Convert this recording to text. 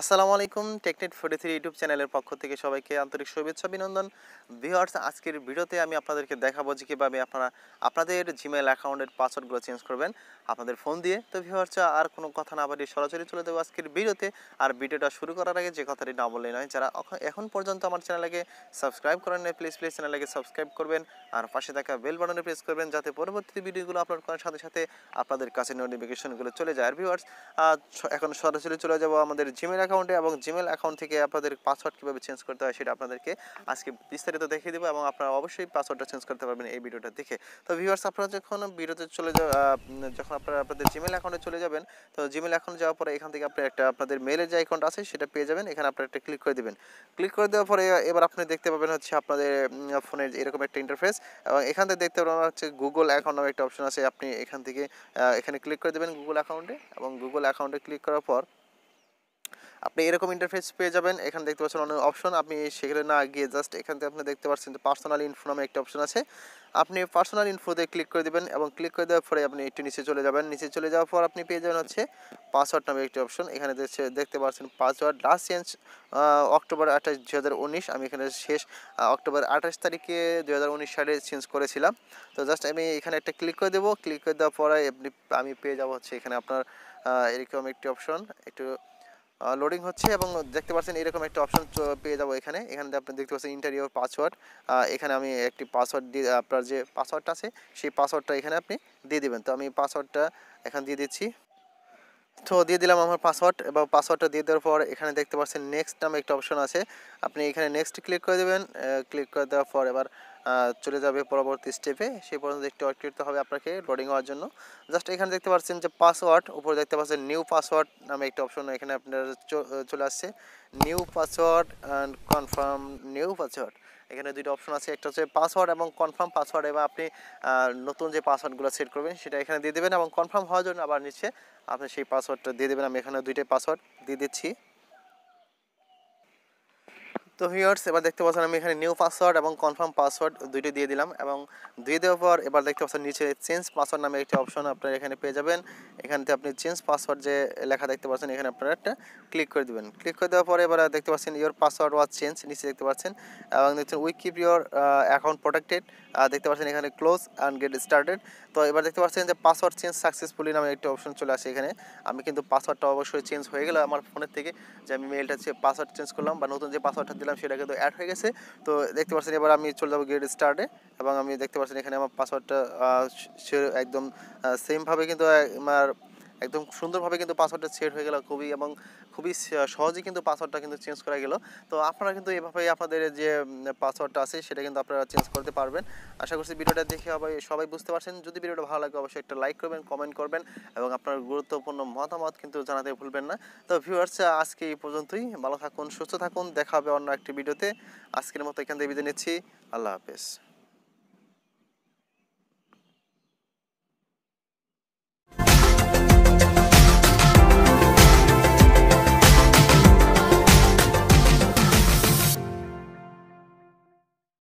আসসালামু আলাইকুম টেকনেট forty three YouTube চ্যানেলের পক্ষ থেকে সবাইকে আন্তরিক শুভেচ্ছা অভিনন্দন ভিওয়ার্স আজকের ভিডিওতে আমি আপনাদেরকে দেখাবো যে কীভাবে আপনারা আপনাদের জিমেল অ্যাকাউন্টের পাসওয়ার্ডগুলো চেঞ্জ করবেন আপনাদের ফোন দিয়ে তো ভিওয়ার্স আর কোনো কথা না বাড়িয়ে সরাসরি চলে দেবো আজকের ভিডিওতে আর ভিডিওটা শুরু করার আগে যে কথাটি না বললে নয় যারা এখন পর্যন্ত আমার চ্যানেলকে সাবস্ক্রাইব করেন প্লিজ প্লিজ চ্যানেলকে সাবস্ক্রাইব করবেন আর পাশে থাকা বেল বাটনে প্রেস করবেন যাতে পরবর্তী ভিডিওগুলো আপলোড করার সাথে সাথে আপনাদের কাছে নোটিফিকেশনগুলো চলে যায় আর ভিওয়ার্স এখন সরাসরি চলে যাবো আমাদের জিমেল অ্যাকাউন্টে এবং জিমেল অ্যাকাউন্ট থেকে আপনাদের পাসওয়ার্ড কীভাবে চেঞ্জ করতে হয় সেটা আপনাদেরকে আজকে বিস্তারিত দেখিয়ে দেবো এবং আপনারা অবশ্যই পাসওয়ার্ডটা চেঞ্জ করতে পারবেন এই ভিডিওটা দেখে তো ভিউয়ার্স আপনারা যখন ভিডিওতে চলে যা যখন আপনারা আপনাদের জিমেল অ্যাকাউন্টে চলে যাবেন তো জিমেল অ্যাকাউন্টে যাওয়ার পরে এখান থেকে আপনি একটা আপনাদের মেলের যে অ্যাকাউন্ট আছে সেটা পেয়ে যাবেন এখানে আপনার একটা ক্লিক করে দেবেন ক্লিক করে দেওয়ার পরে এবার আপনি দেখতে পাবেন হচ্ছে আপনাদের ফোনের এরকম একটা ইন্টারফেস এবং এখান থেকে দেখতে পাবেন হচ্ছে গুগল অ্যাকাউন্ট নামে একটা অপশন আছে আপনি এখান থেকে এখানে ক্লিক করে দেবেন গুগল অ্যাকাউন্টে এবং গুগল অ্যাকাউন্টে ক্লিক করার পর আপনি এরকম ইন্টারফেস পেয়ে যাবেন এখানে দেখতে পাচ্ছেন অনেক অপশন আপনি সেখানে না গিয়ে জাস্ট এখান থেকে আপনি দেখতে পাচ্ছেন যে পার্সোনাল ইনফো নামে একটা অপশন আছে আপনি পার্সোনাল ইনফোতে ক্লিক করে দেবেন এবং ক্লিক করে দেওয়ার পরে আপনি একটু নিচে চলে যাবেন নিচে চলে যাওয়ার পর আপনি পেয়ে যাবেন হচ্ছে পাসওয়ার্ড নামে একটি অপশন এখানে দেখতে পাচ্ছেন পাসওয়ার্ড লাস্ট চেঞ্জ অক্টোবর আঠাশ দু আমি এখানে শেষ অক্টোবর আঠাশ তারিখে দু হাজার উনিশ সালে চেঞ্জ করেছিলাম তো জাস্ট আমি এখানে একটা ক্লিক করে দেবো ক্লিক করে দেওয়ার পরে আপনি আমি পেয়ে যাবো হচ্ছে এখানে আপনার এরকম একটি অপশন একটু লোডিং হচ্ছে এবং দেখতে পাচ্ছেন এরকম একটা অপশন পেয়ে যাবো এখানে এখানে আপনি দেখতে পাচ্ছেন ইন্টারিওর পাসওয়ার্ড এখানে আমি একটি পাসওয়ার্ড দিয়ে আপনার যে পাসওয়ার্ডটা আছে সেই পাসওয়ার্ডটা এখানে আপনি দিয়ে দেবেন তো আমি পাসওয়ার্ডটা এখানে দিয়ে দিচ্ছি তো দিয়ে দিলাম আমার পাসওয়ার্ড এবং পাসওয়ার্ডটা দিয়ে দেওয়ার পর এখানে দেখতে পাচ্ছেন নেক্সট নামে একটা অপশন আছে আপনি এখানে নেক্সট ক্লিক করে দেবেন ক্লিক করে দেওয়ার পর এবার চলে যাবে পরবর্তী স্টেপে সেই পর্যন্ত দেখতে ওয়েট করতে হবে আপনাকে লোডিং হওয়ার জন্য জাস্ট এখানে দেখতে পাচ্ছেন যে পাসওয়ার্ড উপরে দেখতে পাচ্ছেন নিউ পাসওয়ার্ড নামে একটা অপশন এখানে আপনার চলে আসছে new password and confirm new password এখানে দুটো অপশন আছে একটা হচ্ছে পাসওয়ার্ড এবং কনফার্ম পাসওয়ার্ড এবং আপনি নতুন যে পাসওয়ার্ডগুলো সেট করবেন সেটা এখানে দিয়ে দেবেন এবং কনফার্ম হওয়ার জন্য আবার নিচে আপনি সেই পাসওয়ার্ডটা দিয়ে দেবেন আমি এখানে দুইটাই পাসওয়ার্ড দিয়ে দিচ্ছি তো ভিউয়ার্স এবার দেখতে পাচ্ছেন আমি এখানে নিউ পাসওয়ার্ড এবং কনফার্ম পাসওয়ার্ড দুইটি দিয়ে দিলাম এবং দিয়ে দেওয়ার পর এবার দেখতে পাচ্ছেন নিচে চেঞ্জ পাসওয়ার্ড নামে একটি অপশন আপনারা এখানে পেয়ে যাবেন এখানতে আপনি চেঞ্জ পাসওয়ার্ড যে লেখা দেখতে পাচ্ছেন এখানে আপনারা একটা ক্লিক করে দেবেন ক্লিক করে দেওয়ার পরে এবার দেখতে পাচ্ছেন ইয়োর পাসওয়ার্ড ওয়াজ চেঞ্জ নিচে দেখতে পাচ্ছেন এবং দেখছেন we keep your account protected দেখতে পাচ্ছেন এখানে ক্লোজ অ্যান্ড গেট স্টার্টেড তো এবার দেখতে পাচ্ছেন যে পাসওয়ার্ড চেঞ্জ সাকসেসফুলি নামে একটি অপশন চলে আসে এখানে আমি কিন্তু পাসওয়ার্ডটা অবশ্যই চেঞ্জ হয়ে গেল আমার ফোনের থেকে যে আমি মেলটা পাসওয়ার্ড চেঞ্জ করলাম বা নতুন যে পাসওয়ার্ডটা দিলাম সেটা কিন্তু অ্যাড হয়ে গেছে তো দেখতে পাচ্ছেন এবার আমি চলে যাবো গেট স্টার্টে এবং আমি দেখতে পাচ্ছেন এখানে আমার পাসওয়ার্ডটা একদম সেমভাবে কিন্তু আমার একদম সুন্দরভাবে কিন্তু পাসওয়ার্ডটা সেট হয়ে গেল খুবই এবং খুবই সহজে কিন্তু পাসওয়ার্ডটা কিন্তু চেঞ্জ করা গেল তো আপনারা কিন্তু এভাবেই আপনাদের যে পাসওয়ার্ডটা আছে সেটা কিন্তু আপনারা চেঞ্জ করতে পারবেন আশা করছি ভিডিওটা দেখে সবাই বুঝতে পারছেন যদি ভিডিওটা ভালো লাগে অবশ্যই একটা লাইক করবেন কমেন্ট করবেন এবং আপনার গুরুত্বপূর্ণ মতামত কিন্তু জানাতে ভুলবেন না তো ভিউয়ার্স আজকে এই পর্যন্তই ভালো থাকুন সুস্থ থাকুন দেখা হবে অন্য একটি ভিডিওতে আজকের মতো এখান থেকে বিদায় নিচ্ছি আল্লাহ হাফেজ